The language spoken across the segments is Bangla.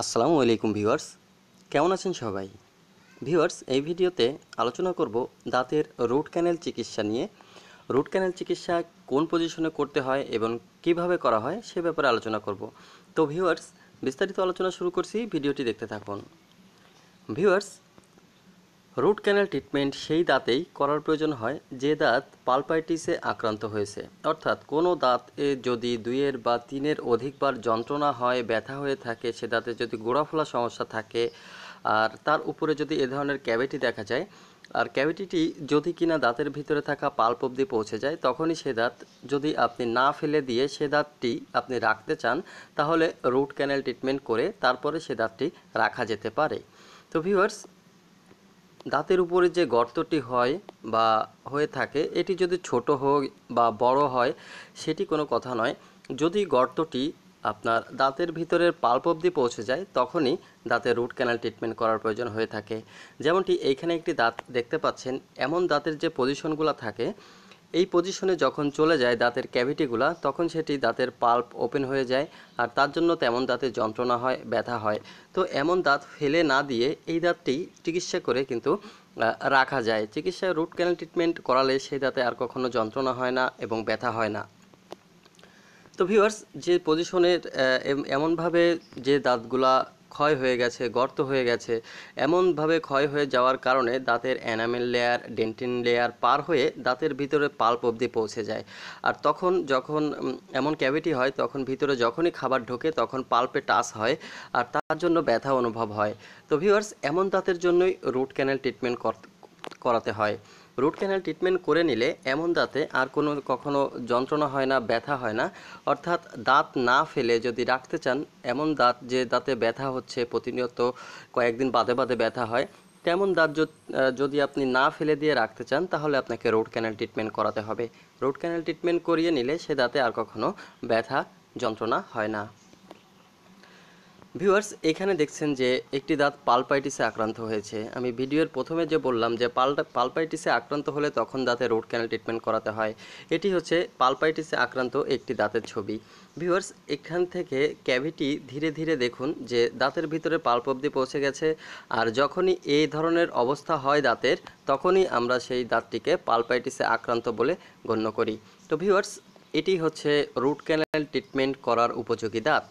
আসসালামু আলাইকুম ভিউয়ার্স কেমন আছেন সবাই ভিউয়ার্স এই ভিডিওতে আলোচনা করব দাঁতের রুট ক্যানেল চিকিৎসা নিয়ে রুট ক্যানেল চিকিৎসা কোন পজিশনে করতে হয় এবং কিভাবে করা হয় সে ব্যাপারে আলোচনা করব তো ভিউয়ার্স বিস্তারিত আলোচনা শুরু করছি ভিডিওটি দেখতে থাকুন ভিউয়ার্স রুট ক্যানেল ট্রিটমেন্ট সেই দাঁতেই করার প্রয়োজন হয় যে দাঁত পালপাইটিসে আক্রান্ত হয়েছে অর্থাৎ কোনো দাঁত যদি দুইয়ের বা তিনের অধিকবার যন্ত্রণা হয় ব্যথা হয়ে থাকে সে দাঁতে যদি গোড়া ফোলা সমস্যা থাকে আর তার উপরে যদি এ ধরনের ক্যাভিটি দেখা যায় আর ক্যাভিটিটি যদি কিনা দাঁতের ভিতরে থাকা পাল্প অবধি পৌঁছে যায় তখনই সে দাঁত যদি আপনি না ফেলে দিয়ে সে দাঁতটি আপনি রাখতে চান তাহলে রুট ক্যানেল ট্রিটমেন্ট করে তারপরে সে দাঁতটি রাখা যেতে পারে তো ভিউয়ার্স দাঁতের উপরে যে গর্তটি হয় বা হয়ে থাকে এটি যদি ছোট হোক বা বড় হয় সেটি কোনো কথা নয় যদি গর্তটি আপনার দাঁতের ভিতরের পাল্প অবধি পৌঁছে যায় তখনই দাঁতের রুট ক্যানাল ট্রিটমেন্ট করার প্রয়োজন হয়ে থাকে যেমনটি এইখানে একটি দাঁত দেখতে পাচ্ছেন এমন দাঁতের যে পজিশনগুলো থাকে এই পজিশনে যখন চলে যায় দাঁতের ক্যাভিটিগুলা তখন সেটি দাঁতের পাল্প ওপেন হয়ে যায় আর তার জন্য তেমন দাঁতে যন্ত্রণা হয় ব্যথা হয় তো এমন দাঁত ফেলে না দিয়ে এই দাঁতটি চিকিৎসা করে কিন্তু রাখা যায় চিকিৎসায় রুট ক্যানেল ট্রিটমেন্ট করালে সেই দাঁতে আর কখনো যন্ত্রণা হয় না এবং ব্যথা হয় না তো ভিউয়ার্স যে পজিশনের এমনভাবে যে দাঁতগুলা ক্ষয় হয়ে গেছে গর্ত হয়ে গেছে এমনভাবে ক্ষয় হয়ে যাওয়ার কারণে দাঁতের অ্যানামেল লেয়ার ডেন্টিন লেয়ার পার হয়ে দাঁতের ভিতরে পাল্প অবধি পৌঁছে যায় আর তখন যখন এমন ক্যাভিটি হয় তখন ভিতরে যখনই খাবার ঢোকে তখন পাল্পে টাচ হয় আর তার জন্য ব্যথা অনুভব হয় তো ভিউয়ার্স এমন দাঁতের জন্যই রুট ক্যানেল ট্রিটমেন্ট করাতে হয় রুট ক্যানেল ট্রিটমেন্ট করে নিলে এমন দাঁতে আর কোনো কখনো যন্ত্রণা হয় না ব্যথা হয় না অর্থাৎ দাঁত না ফেলে যদি রাখতে চান এমন দাঁত যে দাঁতে ব্যথা হচ্ছে প্রতিনিয়ত কয়েকদিন বাদে বাদে ব্যথা হয় তেমন দাঁত যদি আপনি না ফেলে দিয়ে রাখতে চান তাহলে আপনাকে রুট ক্যানেল ট্রিটমেন্ট করাতে হবে রুট ক্যানেল ট্রিটমেন্ট করিয়ে নিলে সে দাঁতে আর কখনো ব্যথা যন্ত্রণা হয় না ভিউয়ার্স এখানে দেখছেন যে একটি দাঁত পালপাইটিসে আক্রান্ত হয়েছে আমি ভিডিওর প্রথমে যে বললাম যে পালটা পালপাইটিসে আক্রান্ত হলে তখন দাঁতে রোড ক্যানাল ট্রিটমেন্ট করাতে হয় এটি হচ্ছে পালপাইটিসে আক্রান্ত একটি দাঁতের ছবি ভিউয়ার্স এখান থেকে ক্যাভিটি ধীরে ধীরে দেখুন যে দাঁতের ভিতরে পাল্প অবধি পৌঁছে গেছে আর যখনই এই ধরনের অবস্থা হয় দাঁতের তখনই আমরা সেই দাঁতটিকে পালপাইটিসে আক্রান্ত বলে গণ্য করি তো ভিউয়ার্স এটি হচ্ছে রুট ক্যানাল ট্রিটমেন্ট করার উপযোগী দাঁত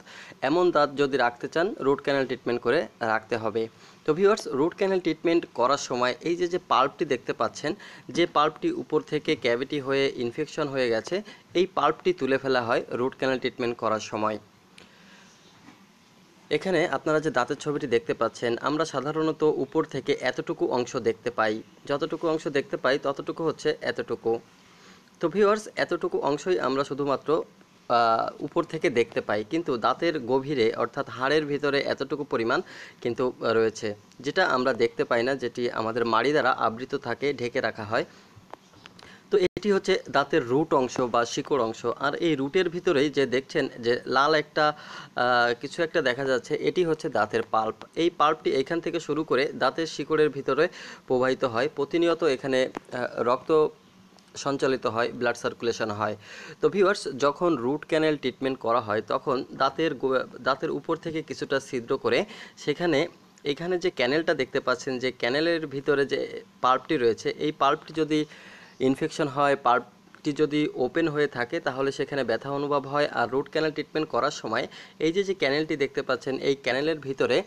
এমন দাঁত যদি রাখতে চান রুট ক্যানাল ট্রিটমেন্ট করে রাখতে হবে তো ভিউয়ার্স রুট ক্যানাল ট্রিটমেন্ট করার সময় এই যে যে পাল্পটি দেখতে পাচ্ছেন যে পাল্পটি উপর থেকে ক্যাভিটি হয়ে ইনফেকশন হয়ে গেছে এই পাল্পটি তুলে ফেলা হয় রুট ক্যানাল ট্রিটমেন্ট করার সময় এখানে আপনারা যে দাঁতের ছবিটি দেখতে পাচ্ছেন আমরা সাধারণত উপর থেকে এতটুকু অংশ দেখতে পাই যতটুকু অংশ দেখতে পাই ততটুকু হচ্ছে এতটুকু তো ভিওয়ার্স এতটুকু অংশই আমরা শুধুমাত্র উপর থেকে দেখতে পাই কিন্তু দাঁতের গভীরে অর্থাৎ হাড়ের ভিতরে এতটুকু পরিমাণ কিন্তু রয়েছে যেটা আমরা দেখতে পাই না যেটি আমাদের মাড়ি দ্বারা আবৃত থাকে ঢেকে রাখা হয় তো এটি হচ্ছে দাঁতের রুট অংশ বা শিকড় অংশ আর এই রুটের ভিতরেই যে দেখছেন যে লাল একটা কিছু একটা দেখা যাচ্ছে এটি হচ্ছে দাঁতের পাল্প এই পাল্পটি এখান থেকে শুরু করে দাঁতের শিকড়ের ভিতরে প্রবাহিত হয় প্রতিনিয়ত এখানে রক্ত সঞ্চালিত হয় ব্লাড সার্কুলেশন হয় তো ভিউয়ার্স যখন রুট ক্যানেল ট্রিটমেন্ট করা হয় তখন দাঁতের দাঁতের উপর থেকে কিছুটা ছিদ্র করে সেখানে এখানে যে ক্যানেলটা দেখতে পাচ্ছেন যে ক্যানেলের ভিতরে যে পার্পটি রয়েছে এই পার্পটি যদি ইনফেকশন হয় পার্প রুটটি যদি ওপেন হয়ে থাকে তাহলে সেখানে ব্যথা অনুভব হয় আর রুট ক্যানেল ট্রিটমেন্ট করার সময় এই যে যে ক্যানেলটি দেখতে পাচ্ছেন এই ক্যানেলের ভিতরে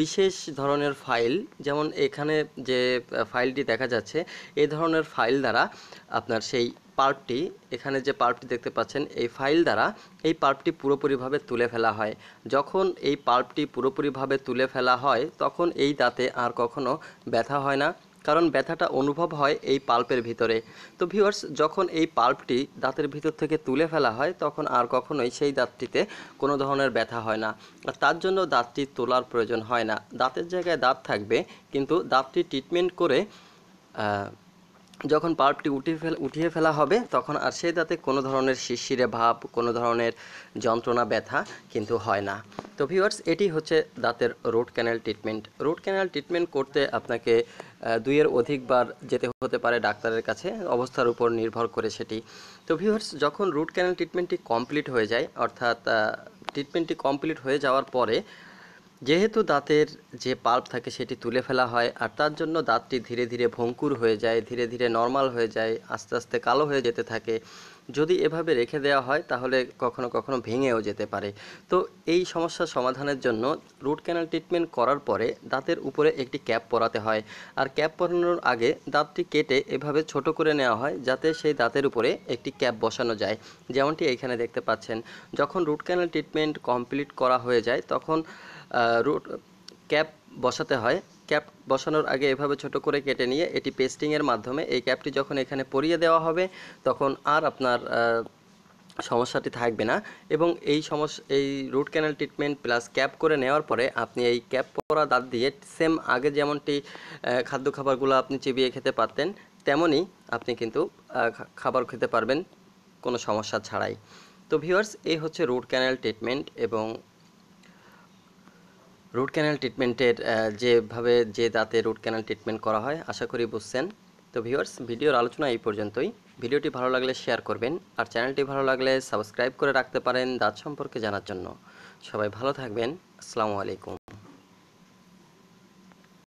বিশেষ ধরনের ফাইল যেমন এখানে যে ফাইলটি দেখা যাচ্ছে এই ধরনের ফাইল দ্বারা আপনার সেই পার্পটি এখানে যে পার্পটি দেখতে পাচ্ছেন এই ফাইল দ্বারা এই পার্পটি পুরোপুরিভাবে তুলে ফেলা হয় যখন এই পার্পটি পুরোপুরিভাবে তুলে ফেলা হয় তখন এই দাঁতে আর কখনো ব্যথা হয় না কারণ ব্যথাটা অনুভব হয় এই পাল্পের ভিতরে তো ভিউয়ার্স যখন এই পাল্পটি দাঁতের ভিতর থেকে তুলে ফেলা হয় তখন আর কখনোই সেই দাঁতটিতে কোনো ধরনের ব্যথা হয় না আর তার জন্য দাঁতটি তোলার প্রয়োজন হয় না দাঁতের জায়গায় দাঁত থাকবে কিন্তু দাঁতটি ট্রিটমেন্ট করে যখন পাল্পটি উঠিয়ে ফেল উঠিয়ে ফেলা হবে তখন আর সেই দাঁতে কোনো ধরনের শিরশিরে ভাব কোনো ধরনের যন্ত্রণা ব্যথা কিন্তু হয় না তো ভিউয়ার্স এটি হচ্ছে দাঁতের root canal treatment root canal treatment করতে আপনাকে দুইয়ের অধিকবার যেতে হতে পারে ডাক্তারের কাছে অবস্থার উপর নির্ভর করে সেটি তো ভিউয়ার্স যখন রুট ক্যানেল ট্রিটমেন্টটি কমপ্লিট হয়ে যায় অর্থাৎ ট্রিটমেন্টটি কমপ্লিট হয়ে যাওয়ার পরে যেহেতু দাঁতের যে পাল্প থাকে সেটি তুলে ফেলা হয় আর তার জন্য দাঁতটি ধীরে ধীরে ভঙ্কুর হয়ে যায় ধীরে ধীরে নর্মাল হয়ে যায় আস্তে আস্তে কালো হয়ে যেতে থাকে যদি এভাবে রেখে দেওয়া হয় তাহলে কখনো কখনো ভেঙেও যেতে পারে তো এই সমস্যা সমাধানের জন্য রুট ক্যানাল ট্রিটমেন্ট করার পরে দাঁতের উপরে একটি ক্যাপ পরাতে হয় আর ক্যাপ পরানোর আগে দাঁতটি কেটে এভাবে ছোট করে নেওয়া হয় যাতে সেই দাঁতের উপরে একটি ক্যাপ বসানো যায় যেমনটি এইখানে দেখতে পাচ্ছেন যখন রুট ক্যানাল ট্রিটমেন্ট কমপ্লিট করা হয়ে যায় তখন রুট ক্যাপ বসাতে হয় ক্যাপ বসানোর আগে এভাবে ছোট করে কেটে নিয়ে এটি পেস্টিংয়ের মাধ্যমে এই ক্যাপটি যখন এখানে পরিয়ে দেওয়া হবে তখন আর আপনার সমস্যাটি থাকবে না এবং এই সমস্যা এই root canal treatment plus cap করে নেওয়ার পরে আপনি এই ক্যাপ পরা দাঁত দিয়ে সেম আগে যেমনটি খাদ্য খাবারগুলো আপনি চিবিয়ে খেতে পারতেন তেমনই আপনি কিন্তু খাবার খেতে পারবেন কোনো সমস্যা ছাড়াই তো ভিউয়ার্স এই হচ্ছে রুট ক্যানেল ট্রিটমেন্ট এবং রুট ক্যানেল ট্রিটমেন্টের যেভাবে যে দাঁতে রুট ক্যানেল ট্রিটমেন্ট করা হয় আশা করি বুঝছেন তো ভিউয়ার্স ভিডিওর আলোচনা এই পর্যন্তই ভিডিওটি ভালো লাগলে শেয়ার করবেন আর চ্যানেলটি ভালো লাগলে সাবস্ক্রাইব করে রাখতে পারেন দাঁত সম্পর্কে জানার জন্য সবাই ভালো থাকবেন আসসালামু আলাইকুম